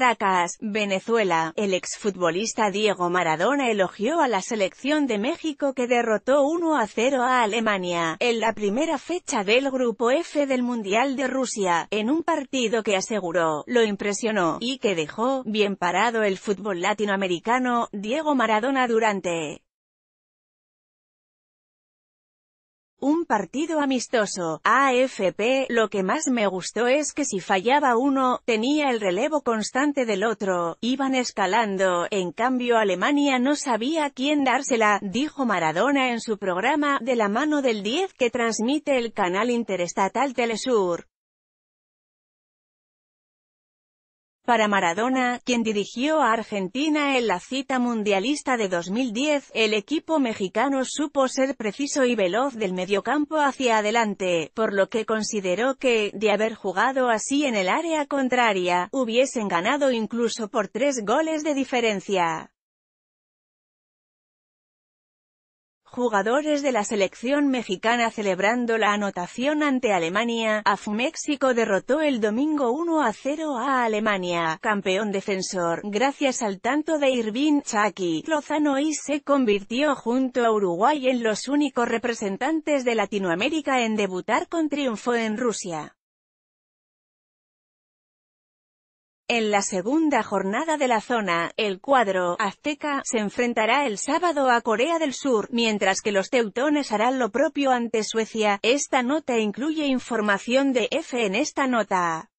Caracas, Venezuela, el exfutbolista Diego Maradona elogió a la selección de México que derrotó 1 a 0 a Alemania, en la primera fecha del Grupo F del Mundial de Rusia, en un partido que aseguró, lo impresionó, y que dejó bien parado el fútbol latinoamericano, Diego Maradona durante Un partido amistoso, AFP, lo que más me gustó es que si fallaba uno, tenía el relevo constante del otro, iban escalando, en cambio Alemania no sabía quién dársela, dijo Maradona en su programa, de la mano del 10 que transmite el canal interestatal Telesur. Para Maradona, quien dirigió a Argentina en la cita mundialista de 2010, el equipo mexicano supo ser preciso y veloz del mediocampo hacia adelante, por lo que consideró que, de haber jugado así en el área contraria, hubiesen ganado incluso por tres goles de diferencia. Jugadores de la selección mexicana celebrando la anotación ante Alemania, AF derrotó el domingo 1 a 0 a Alemania, campeón defensor, gracias al tanto de Irving Chaki Lozano y se convirtió junto a Uruguay en los únicos representantes de Latinoamérica en debutar con triunfo en Rusia. En la segunda jornada de la zona, el cuadro azteca se enfrentará el sábado a Corea del Sur, mientras que los teutones harán lo propio ante Suecia. Esta nota incluye información de F en esta nota.